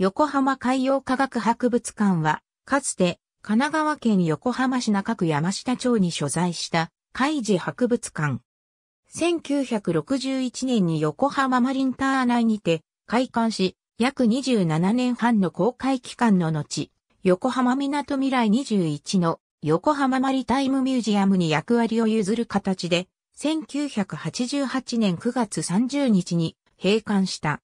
横浜海洋科学博物館は、かつて神奈川県横浜市中区山下町に所在した海事博物館。1961年に横浜マリンター内にて開館し、約27年半の公開期間の後、横浜港未来21の横浜マリタイムミュージアムに役割を譲る形で、1988年9月30日に閉館した。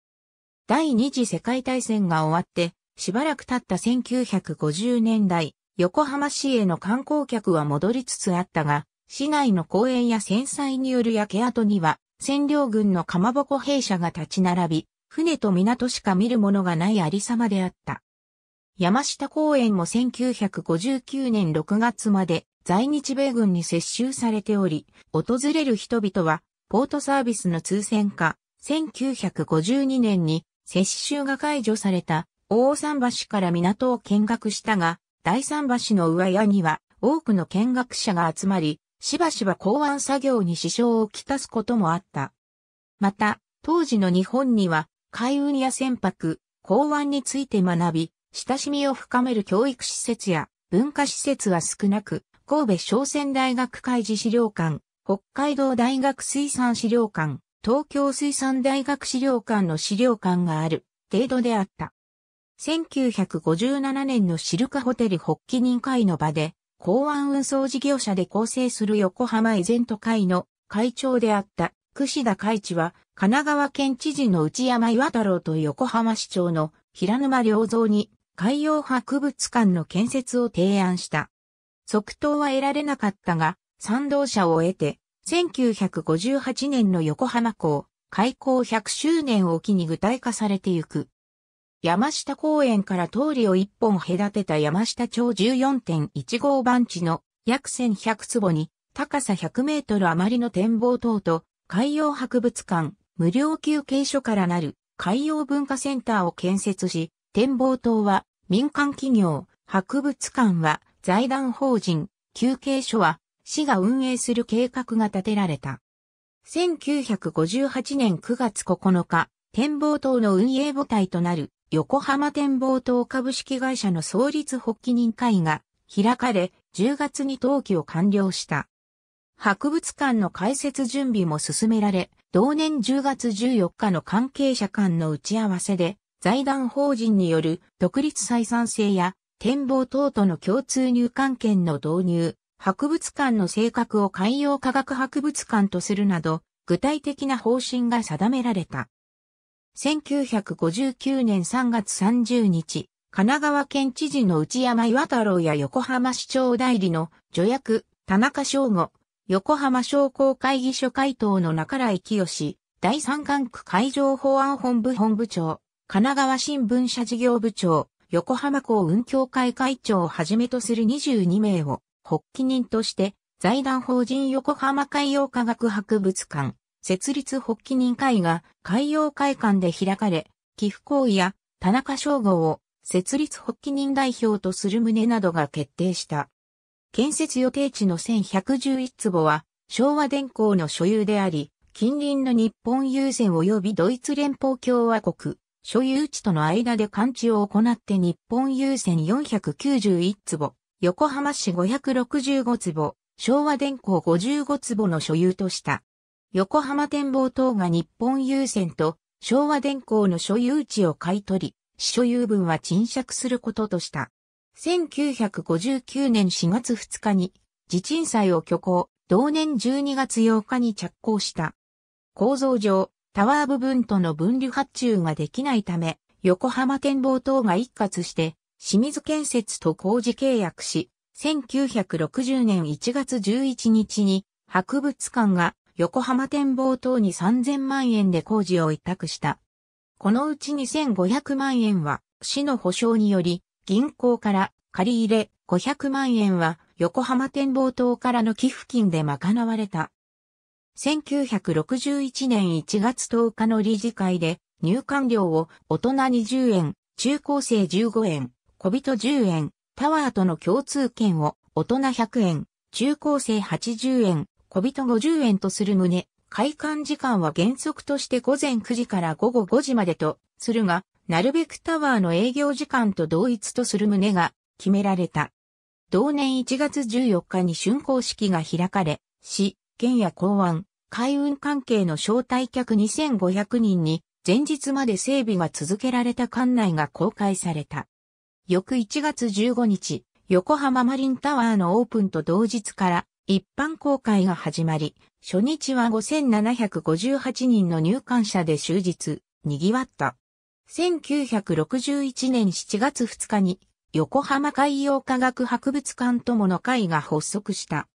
第二次世界大戦が終わって、しばらく経った1950年代、横浜市への観光客は戻りつつあったが、市内の公園や戦災による焼け跡には、占領軍のかまぼこ兵舎が立ち並び、船と港しか見るものがないありさまであった。山下公園も1959年6月まで在日米軍に接収されており、訪れる人々はポートサービスの通船か、1952年に接収が解除された大桟橋から港を見学したが、大桟橋の上屋には多くの見学者が集まり、しばしば港湾作業に支障をきたすこともあった。また、当時の日本には、海運や船舶、港湾について学び、親しみを深める教育施設や文化施設は少なく、神戸商船大学海事資料館、北海道大学水産資料館、東京水産大学資料館の資料館がある程度であった。1957年のシルカホテル発起人会の場で、港湾運送事業者で構成する横浜イゼント会の会長であった串田海地は、神奈川県知事の内山岩太郎と横浜市長の平沼良造に海洋博物館の建設を提案した。即答は得られなかったが、賛同者を得て、1958年の横浜港開港100周年を機に具体化されてゆく。山下公園から通りを一本隔てた山下町14.15番地の約1100坪に高さ100メートル余りの展望塔と海洋博物館無料休憩所からなる海洋文化センターを建設し、展望塔は民間企業、博物館は財団法人、休憩所は市が運営する計画が立てられた。1958年9月9日、展望塔の運営母体となる横浜展望塔株式会社の創立発起人会が開かれ、10月に登記を完了した。博物館の開設準備も進められ、同年10月14日の関係者間の打ち合わせで、財団法人による独立採算性や展望等との共通入管権の導入、博物館の性格を海洋科学博物館とするなど、具体的な方針が定められた。1959年3月30日、神奈川県知事の内山岩太郎や横浜市長代理の助役、田中正吾、横浜商工会議所会頭の中来清、第三管区海上保安本部本部長、神奈川新聞社事業部長、横浜港運協会会長をはじめとする22名を発起人として、財団法人横浜海洋科学博物館、設立発起人会が海洋会館で開かれ、寄付行為や田中省吾を設立発起人代表とする旨などが決定した。建設予定地の1111坪は昭和電工の所有であり、近隣の日本郵船及びドイツ連邦共和国、所有地との間で勘地を行って日本郵船491坪、横浜市565坪、昭和電工55坪の所有とした。横浜展望等が日本郵船と昭和電工の所有地を買い取り、所有分は賃借することとした。1959年4月2日に、地鎮祭を挙行、同年12月8日に着工した。構造上、タワー部分との分離発注ができないため、横浜展望塔が一括して、清水建設と工事契約し、1960年1月11日に博物館が横浜展望等に3000万円で工事を委託した。このうち2500万円は市の保証により銀行から借り入れ500万円は横浜展望塔からの寄付金で賄われた。1961年1月10日の理事会で入館料を大人20円、中高生15円、小人10円、タワーとの共通券を大人100円、中高生80円、小人50円とする旨、開館時間は原則として午前9時から午後5時までとするが、なるべくタワーの営業時間と同一とする旨が決められた。同年1月14日に竣工式が開かれ、市、県や港湾、海運関係の招待客2500人に、前日まで整備が続けられた館内が公開された。翌1月15日、横浜マリンタワーのオープンと同日から一般公開が始まり、初日は5758人の入館者で終日、賑わった。1961年7月2日に横浜海洋科学博物館友の会が発足した。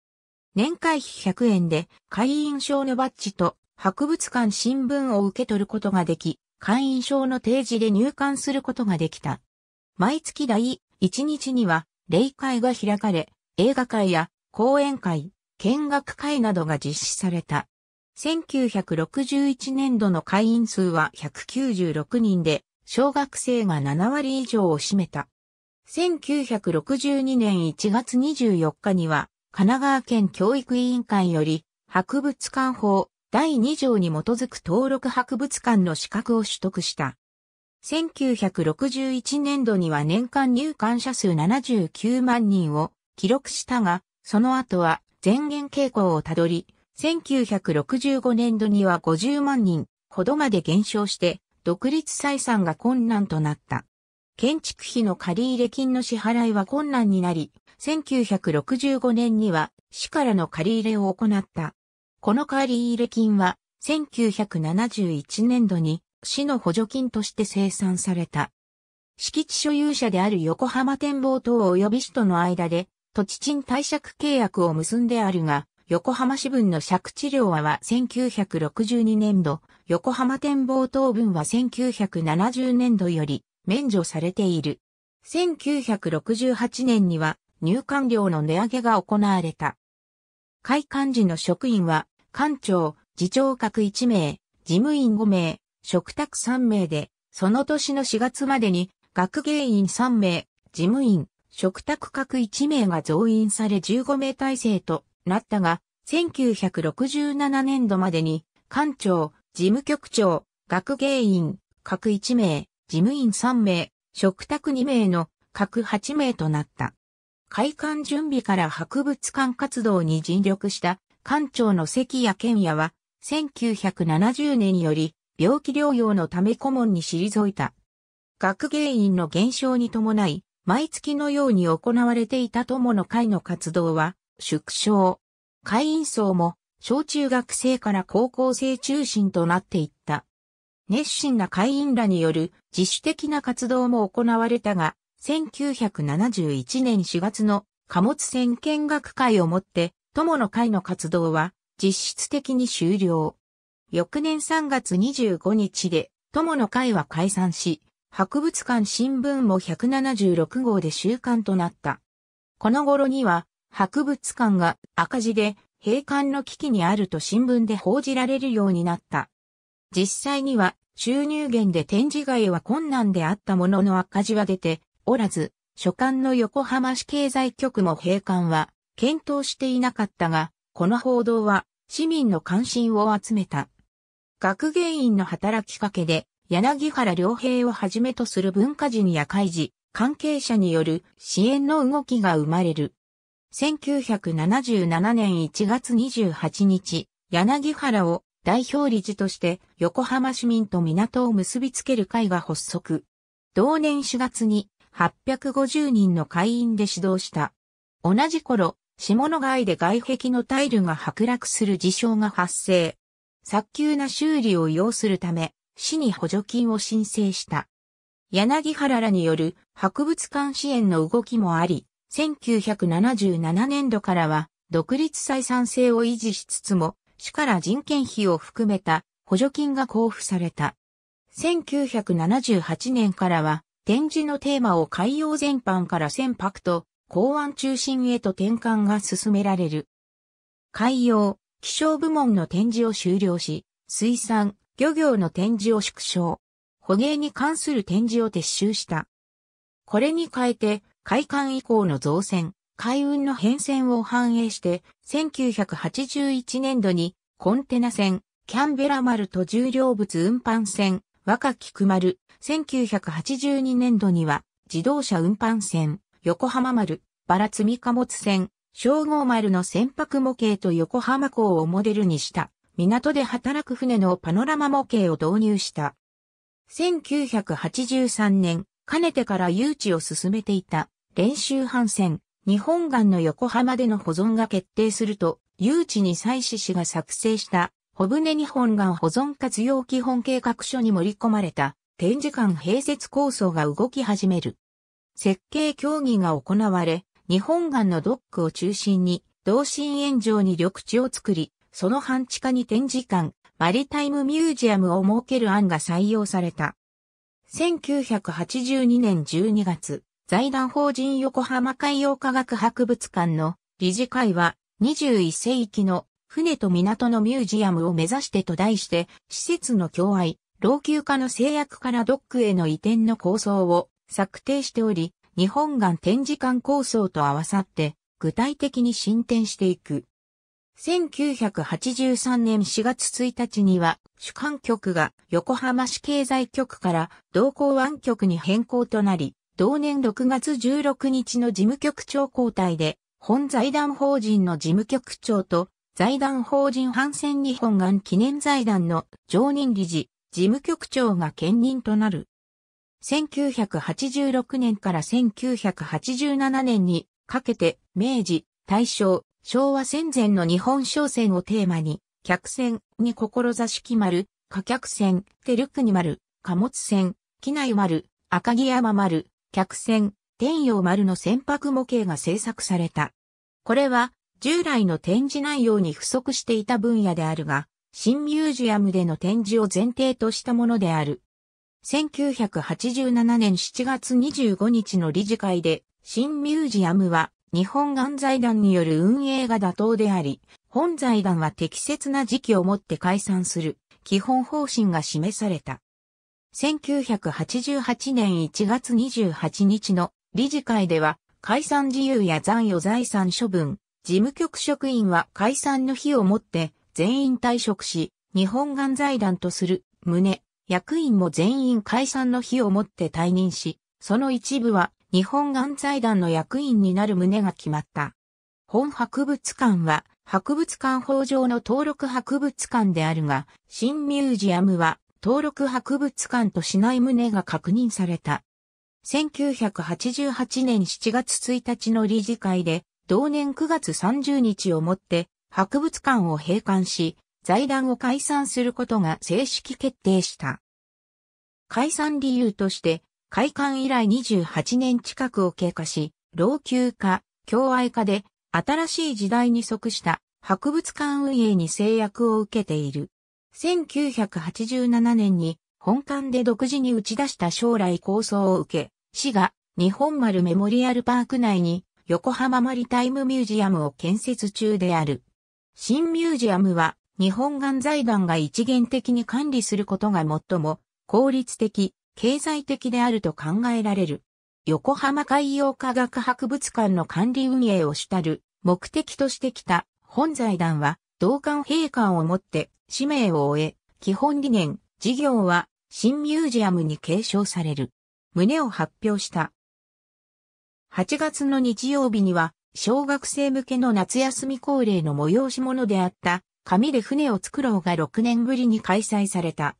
年会費100円で会員証のバッジと博物館新聞を受け取ることができ、会員証の提示で入館することができた。毎月第1日には、霊会が開かれ、映画会や講演会、見学会などが実施された。1961年度の会員数は196人で、小学生が7割以上を占めた。1962年1月24日には、神奈川県教育委員会より、博物館法第2条に基づく登録博物館の資格を取得した。1961年度には年間入館者数79万人を記録したが、その後は前言傾向をたどり、1965年度には50万人ほどまで減少して、独立採算が困難となった。建築費の借入金の支払いは困難になり、1965年には市からの借入れを行った。この借入金は1971年度に市の補助金として生産された。敷地所有者である横浜展望等及び市との間で土地賃貸借契約を結んであるが、横浜市分の借地料は1962年度、横浜展望等分は1970年度より免除されている。1968年には入管料の値上げが行われた。会館時の職員は、館長、次長各1名、事務員5名、食卓3名で、その年の4月までに、学芸員3名、事務員、食卓各1名が増員され15名体制となったが、1967年度までに、館長、事務局長、学芸員、各1名、事務員3名、食卓2名の各8名となった。開館準備から博物館活動に尽力した館長の関谷健也は、1970年より病気療養のため顧問に退いた。学芸員の減少に伴い、毎月のように行われていた友の会の活動は縮小。会員層も小中学生から高校生中心となっていった。熱心な会員らによる自主的な活動も行われたが、1971年4月の貨物船見学会をもって、友の会の活動は実質的に終了。翌年3月25日で、友の会は解散し、博物館新聞も176号で週刊となった。この頃には、博物館が赤字で閉館の危機にあると新聞で報じられるようになった。実際には収入源で展示外は困難であったものの赤字は出ておらず、所管の横浜市経済局も閉館は検討していなかったが、この報道は市民の関心を集めた。学芸員の働きかけで、柳原良平をはじめとする文化人や開示、関係者による支援の動きが生まれる。1977年1月28日、柳原を代表理事として横浜市民と港を結びつける会が発足。同年4月に850人の会員で指導した。同じ頃、下の街で外壁のタイルが剥落する事象が発生。早急な修理を要するため、市に補助金を申請した。柳原らによる博物館支援の動きもあり、1977年度からは独立採算性を維持しつつも、市から人件費を含めた補助金が交付された。1978年からは展示のテーマを海洋全般から船舶と港湾中心へと転換が進められる。海洋、気象部門の展示を終了し、水産、漁業の展示を縮小、捕鯨に関する展示を撤収した。これに変えて、海艦以降の造船、海運の変遷を反映して、1981年度にコンテナ船、キャンベラ丸と重量物運搬船、若菊丸、1982年度には自動車運搬船、横浜丸、バラ積み貨物船、小号丸の船舶模型と横浜港をモデルにした、港で働く船のパノラマ模型を導入した。1983年、かねてから誘致を進めていた練習帆船、日本岸の横浜での保存が決定すると、誘致に際し氏が作成した小舟日本岸保存活用基本計画書に盛り込まれた展示館併設構想が動き始める。設計協議が行われ、日本岸のドックを中心に、同心円状に緑地を作り、その半地下に展示館、マリタイムミュージアムを設ける案が採用された。1982年12月、財団法人横浜海洋科学博物館の理事会は21世紀の船と港のミュージアムを目指してと題して、施設の共愛、老朽化の制約からドックへの移転の構想を策定しており、日本岩展示館構想と合わさって具体的に進展していく。1983年4月1日には主管局が横浜市経済局から同行湾局に変更となり、同年6月16日の事務局長交代で、本財団法人の事務局長と財団法人反戦日本岩記念財団の常任理事、事務局長が兼任となる。1986年から1987年にかけて明治、大正、昭和戦前の日本商船をテーマに、客船に志き丸、貨客船、テルクニ丸、貨物船、機内丸、赤城山丸、客船、天陽丸の船舶模型が制作された。これは従来の展示内容に不足していた分野であるが、新ミュージアムでの展示を前提としたものである。1987年7月25日の理事会で、新ミュージアムは日本岩財団による運営が妥当であり、本財団は適切な時期をもって解散する基本方針が示された。1988年1月28日の理事会では、解散自由や残余財産処分、事務局職員は解散の日をもって全員退職し、日本岩財団とする旨、役員も全員解散の日をもって退任し、その一部は日本安財団の役員になる旨が決まった。本博物館は博物館法上の登録博物館であるが、新ミュージアムは登録博物館としない旨が確認された。1988年7月1日の理事会で、同年9月30日をもって博物館を閉館し、財団を解散することが正式決定した。解散理由として、開館以来28年近くを経過し、老朽化、共愛化で、新しい時代に即した博物館運営に制約を受けている。1987年に本館で独自に打ち出した将来構想を受け、市が日本丸メモリアルパーク内に横浜マリタイムミュージアムを建設中である。新ミュージアムは日本がん財団が一元的に管理することが最も効率的、経済的であると考えられる。横浜海洋科学博物館の管理運営を主たる目的としてきた本財団は同館閉館をもって使命を終え、基本理念、事業は新ミュージアムに継承される。旨を発表した。8月の日曜日には小学生向けの夏休み恒例の催し物であった紙で船を作ろうが6年ぶりに開催された。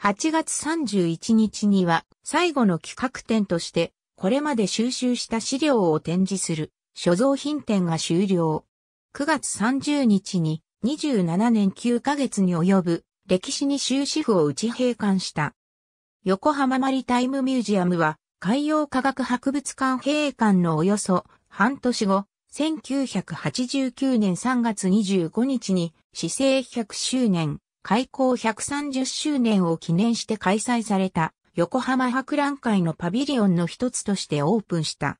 8月31日には最後の企画展として、これまで収集した資料を展示する所蔵品展が終了。9月30日に27年9ヶ月に及ぶ歴史に終止符を打ち閉館した。横浜マリタイムミュージアムは海洋科学博物館閉館のおよそ半年後、1989年3月25日に市政100周年、開港130周年を記念して開催された横浜博覧会のパビリオンの一つとしてオープンした。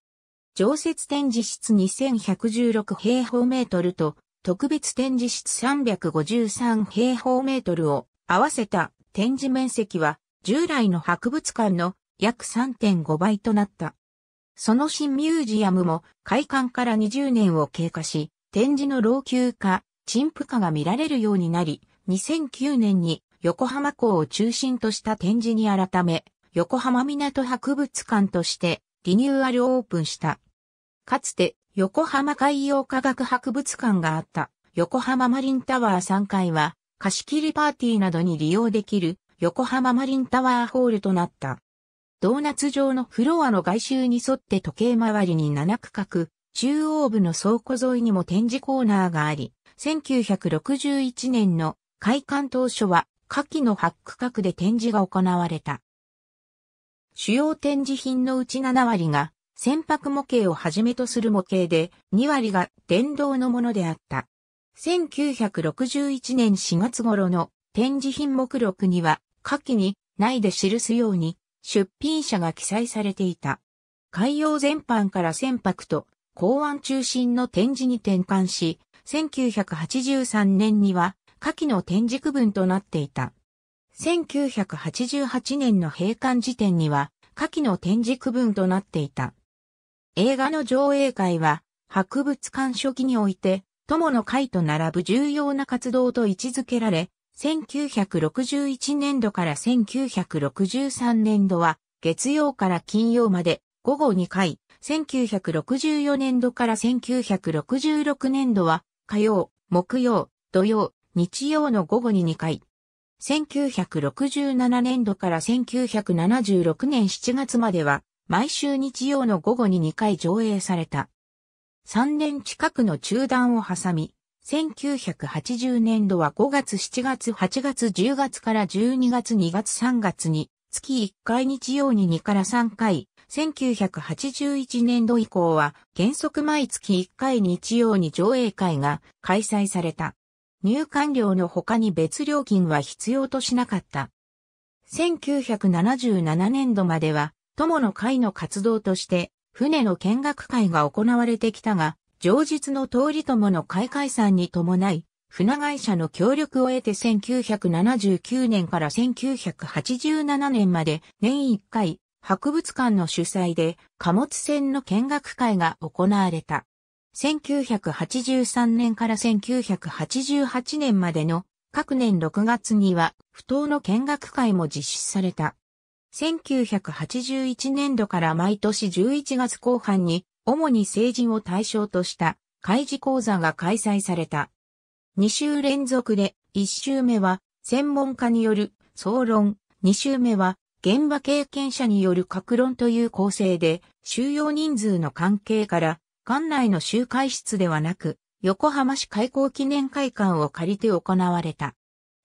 常設展示室2116平方メートルと特別展示室353平方メートルを合わせた展示面積は従来の博物館の約3.5倍となった。その新ミュージアムも開館から20年を経過し、展示の老朽化、陳腐化が見られるようになり、2009年に横浜港を中心とした展示に改め、横浜港博物館としてリニューアルオープンした。かつて横浜海洋科学博物館があった横浜マリンタワー3階は貸し切りパーティーなどに利用できる横浜マリンタワーホールとなった。ドーナツ状のフロアの外周に沿って時計回りに7区画、中央部の倉庫沿いにも展示コーナーがあり、1961年の開館当初は下記の八区画で展示が行われた。主要展示品のうち7割が船舶模型をはじめとする模型で2割が電動のものであった。1961年4月頃の展示品目録には下記にないで記すように出品者が記載されていた。海洋全般から船舶と港湾中心の展示に転換し、1983年には下記の展示区分となっていた。1988年の閉館時点には下記の展示区分となっていた。映画の上映会は博物館初期において友の会と並ぶ重要な活動と位置づけられ、1961年度から1963年度は月曜から金曜まで午後2回、1964年度から1966年度は火曜、木曜、土曜、日曜の午後に2回。1967年度から1976年7月までは、毎週日曜の午後に2回上映された。3年近くの中断を挟み、1980年度は5月7月8月10月から12月2月3月に月1回日曜に2から3回、1981年度以降は原則毎月1回日曜に上映会が開催された。入館料の他に別料金は必要としなかった。1977年度までは友の会の活動として船の見学会が行われてきたが、上日の通り友の会解散に伴い、船会社の協力を得て1979年から1987年まで年1回博物館の主催で貨物船の見学会が行われた。1983年から1988年までの各年6月には不当の見学会も実施された。1981年度から毎年11月後半に主に成人を対象とした開示講座が開催された。2週連続で1週目は専門家による総論、2週目は現場経験者による格論という構成で、収容人数の関係から、館内の集会室ではなく、横浜市開港記念会館を借りて行われた。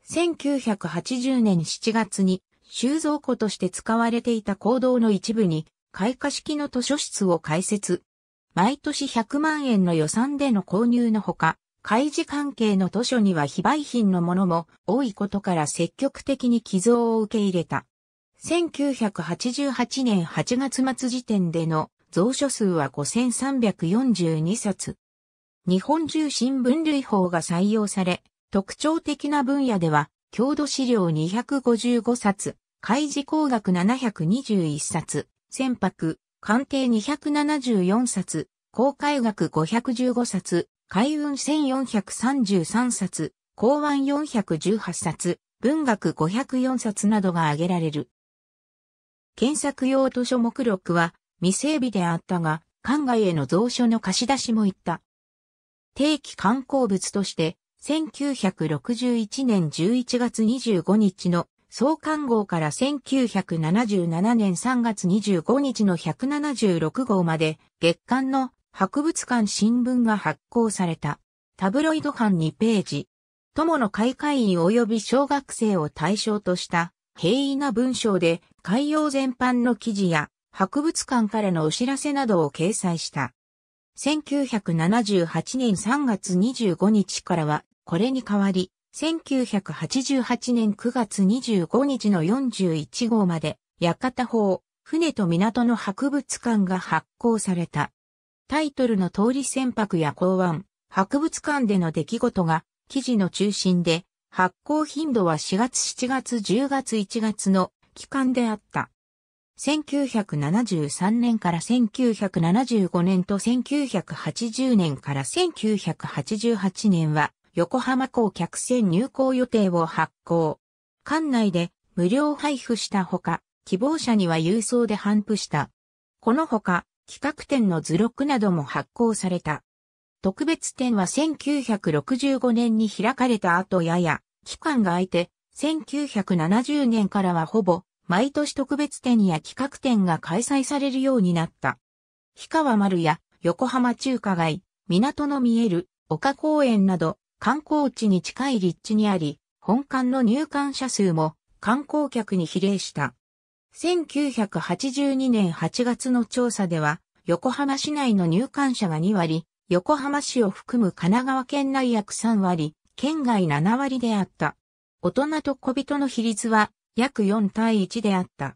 1980年7月に収蔵庫として使われていた行動の一部に開花式の図書室を開設。毎年100万円の予算での購入のほか、開示関係の図書には非売品のものも多いことから積極的に寄贈を受け入れた。1988年8月末時点での蔵書数は5342冊。日本中新分類法が採用され、特徴的な分野では、郷土資料255冊、開示工学721冊、船舶、鑑定274冊、公海学515冊、海運1433冊、港湾418冊、文学504冊などが挙げられる。検索用図書目録は未整備であったが、館外への蔵書の貸し出しも行った。定期観光物として、1961年11月25日の創刊号から1977年3月25日の176号まで月刊の博物館新聞が発行された。タブロイド版2ページ。友の開会員及び小学生を対象とした平易な文章で海洋全般の記事や博物館からのお知らせなどを掲載した。1978年3月25日からは、これに代わり、1988年9月25日の41号まで、館法、船と港の博物館が発行された。タイトルの通り船舶や港湾、博物館での出来事が記事の中心で、発行頻度は4月7月10月1月の期間であった。1973年から1975年と1980年から1988年は横浜港客船入港予定を発行。館内で無料配布したほか、希望者には郵送で頒布した。このほか、企画展の図録なども発行された。特別展は1965年に開かれた後やや、期間が空いて、1970年からはほぼ毎年特別展や企画展が開催されるようになった。氷川丸や横浜中華街、港の見える丘公園など観光地に近い立地にあり、本館の入館者数も観光客に比例した。1982年8月の調査では、横浜市内の入館者が2割、横浜市を含む神奈川県内約3割、県外7割であった。大人と小人の比率は約4対1であった。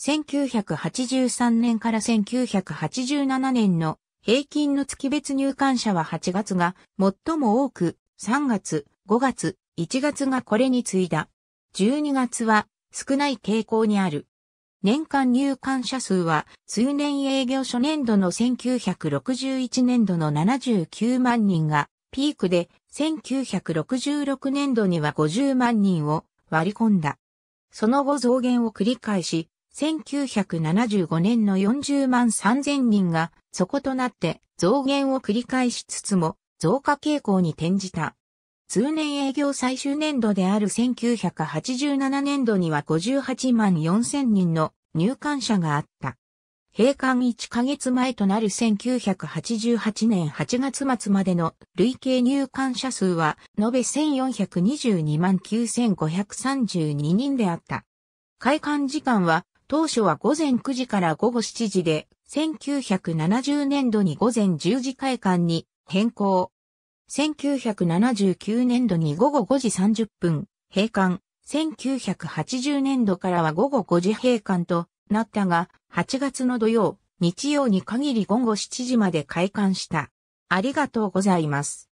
1983年から1987年の平均の月別入館者は8月が最も多く、3月、5月、1月がこれに次いだ。12月は少ない傾向にある。年間入館者数は通年営業初年度の1961年度の79万人がピークで1966年度には50万人を割り込んだ。その後増減を繰り返し、1975年の40万3000人が底となって増減を繰り返しつつも増加傾向に転じた。通年営業最終年度である1987年度には58万4000人の入館者があった。閉館1ヶ月前となる1988年8月末までの累計入館者数は延べ1422万9532人であった。開館時間は当初は午前9時から午後7時で1970年度に午前10時開館に変更。1979年度に午後5時30分閉館。1980年度からは午後5時閉館となったが、8月の土曜、日曜に限り午後7時まで開館した。ありがとうございます。